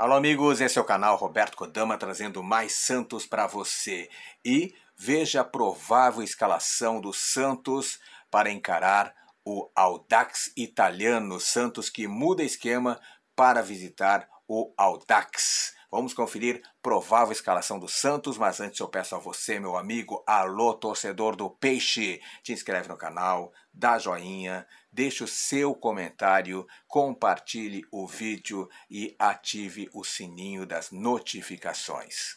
Alô, amigos, esse é o canal Roberto Kodama trazendo mais Santos para você. E veja a provável escalação do Santos para encarar o Audax italiano. Santos que muda esquema para visitar o Audax. Vamos conferir provável escalação do Santos, mas antes eu peço a você, meu amigo, alô torcedor do Peixe, te inscreve no canal, dá joinha, deixa o seu comentário, compartilhe o vídeo e ative o sininho das notificações.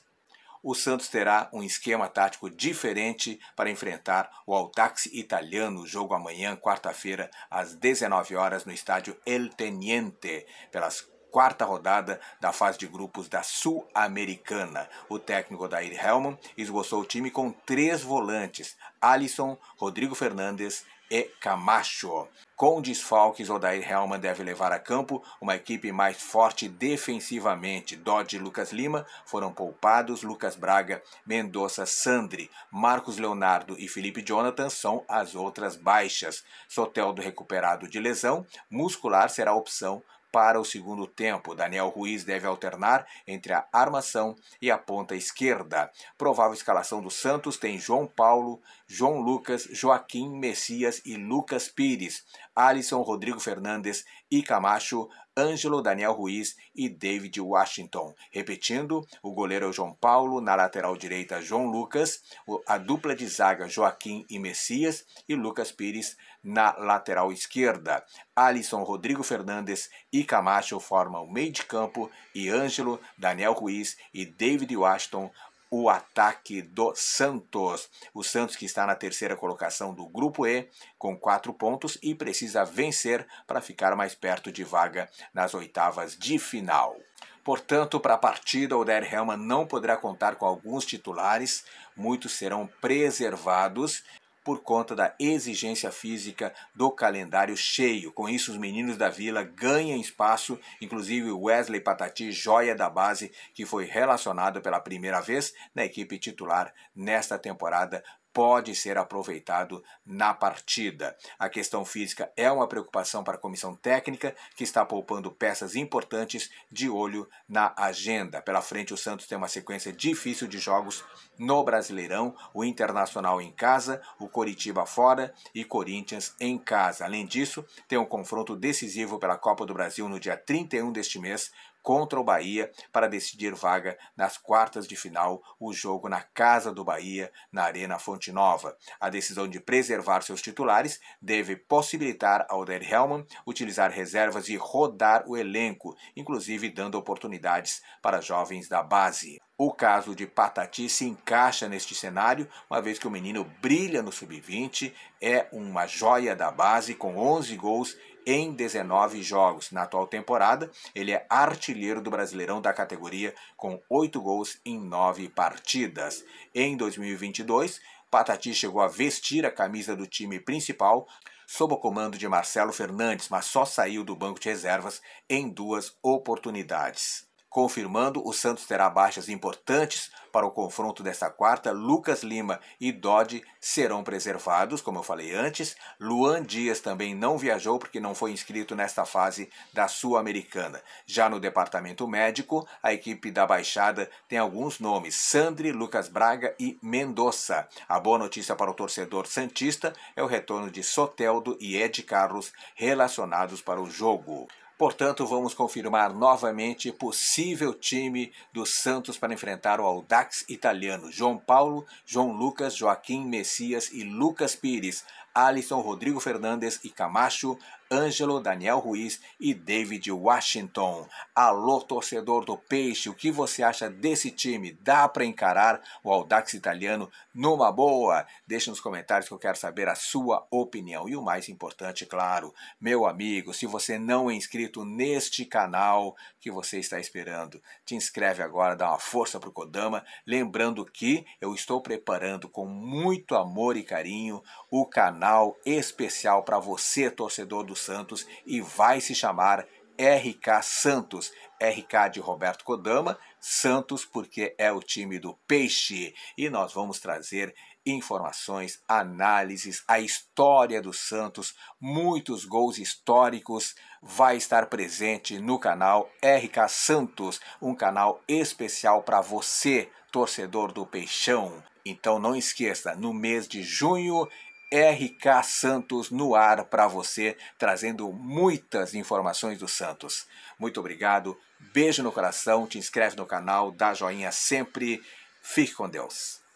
O Santos terá um esquema tático diferente para enfrentar o Altax italiano, jogo amanhã, quarta-feira, às 19 horas no estádio El Teniente, pelas quarta rodada da fase de grupos da Sul-Americana. O técnico Dair Helman esboçou o time com três volantes: Alisson, Rodrigo Fernandes e Camacho. Com desfalques, Odair Helman deve levar a campo uma equipe mais forte defensivamente. Dodge e Lucas Lima foram poupados, Lucas Braga, Mendonça, Sandri, Marcos Leonardo e Felipe Jonathan são as outras baixas. Soteldo recuperado de lesão muscular será opção para o segundo tempo, Daniel Ruiz deve alternar entre a armação e a ponta esquerda. Provável escalação do Santos tem João Paulo, João Lucas, Joaquim Messias e Lucas Pires, Alisson Rodrigo Fernandes e Camacho, Ângelo Daniel Ruiz e David Washington. Repetindo, o goleiro é João Paulo, na lateral direita João Lucas, a dupla de zaga Joaquim e Messias e Lucas Pires na lateral esquerda. Alisson Rodrigo Fernandes e Camacho formam o meio de campo e Ângelo, Daniel Ruiz e David Washington o ataque do Santos. O Santos que está na terceira colocação do grupo E, com quatro pontos, e precisa vencer para ficar mais perto de vaga nas oitavas de final. Portanto, para a partida, o Der Helman não poderá contar com alguns titulares, muitos serão preservados por conta da exigência física do calendário cheio. Com isso, os meninos da vila ganham espaço, inclusive Wesley Patati, joia da base, que foi relacionado pela primeira vez na equipe titular nesta temporada pode ser aproveitado na partida. A questão física é uma preocupação para a comissão técnica, que está poupando peças importantes de olho na agenda. Pela frente, o Santos tem uma sequência difícil de jogos no Brasileirão, o Internacional em casa, o Coritiba fora e Corinthians em casa. Além disso, tem um confronto decisivo pela Copa do Brasil no dia 31 deste mês contra o Bahia para decidir vaga nas quartas de final, o jogo na Casa do Bahia, na Arena Fonte Nova. A decisão de preservar seus titulares deve possibilitar ao Der Hellman utilizar reservas e rodar o elenco, inclusive dando oportunidades para jovens da base. O caso de Patati se encaixa neste cenário, uma vez que o menino brilha no sub-20, é uma joia da base com 11 gols em 19 jogos. Na atual temporada, ele é artilheiro do Brasileirão da categoria com 8 gols em 9 partidas. Em 2022, Patati chegou a vestir a camisa do time principal sob o comando de Marcelo Fernandes, mas só saiu do banco de reservas em duas oportunidades. Confirmando, o Santos terá baixas importantes para o confronto desta quarta. Lucas Lima e Dodge serão preservados, como eu falei antes. Luan Dias também não viajou porque não foi inscrito nesta fase da Sul-Americana. Já no departamento médico, a equipe da Baixada tem alguns nomes: Sandri, Lucas Braga e Mendonça. A boa notícia para o torcedor Santista é o retorno de Soteldo e Ed Carlos relacionados para o jogo. Portanto, vamos confirmar novamente possível time do Santos para enfrentar o Audax italiano. João Paulo, João Lucas, Joaquim Messias e Lucas Pires. Alisson, Rodrigo Fernandes e Camacho, Ângelo, Daniel Ruiz e David Washington. Alô, torcedor do Peixe, o que você acha desse time? Dá para encarar o Audax italiano numa boa? Deixe nos comentários que eu quero saber a sua opinião. E o mais importante, claro, meu amigo, se você não é inscrito neste canal que você está esperando, te inscreve agora, dá uma força pro Kodama. Lembrando que eu estou preparando com muito amor e carinho o canal especial para você, torcedor do Santos e vai se chamar RK Santos. RK de Roberto Kodama, Santos porque é o time do Peixe. E nós vamos trazer informações, análises, a história do Santos, muitos gols históricos. Vai estar presente no canal RK Santos, um canal especial para você, torcedor do Peixão. Então não esqueça, no mês de junho RK Santos no ar para você, trazendo muitas informações do Santos. Muito obrigado, beijo no coração, te inscreve no canal, dá joinha sempre, fique com Deus.